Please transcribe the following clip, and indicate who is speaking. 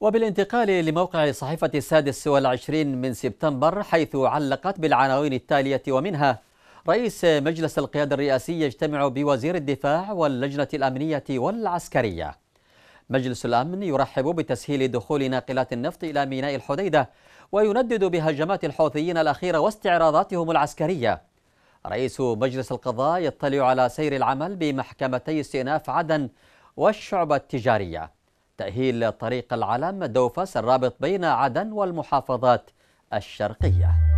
Speaker 1: وبالانتقال لموقع صحيفة السادس والعشرين من سبتمبر حيث علقت بالعناوين التالية ومنها رئيس مجلس القيادة الرئاسي يجتمع بوزير الدفاع واللجنة الأمنية والعسكرية مجلس الأمن يرحب بتسهيل دخول ناقلات النفط إلى ميناء الحديدة ويندد بهجمات الحوثيين الأخيرة واستعراضاتهم العسكرية رئيس مجلس القضاء يطلع على سير العمل بمحكمتي استئناف عدن والشعبة التجارية تأهيل طريق العلم دوفس الرابط بين عدن والمحافظات الشرقية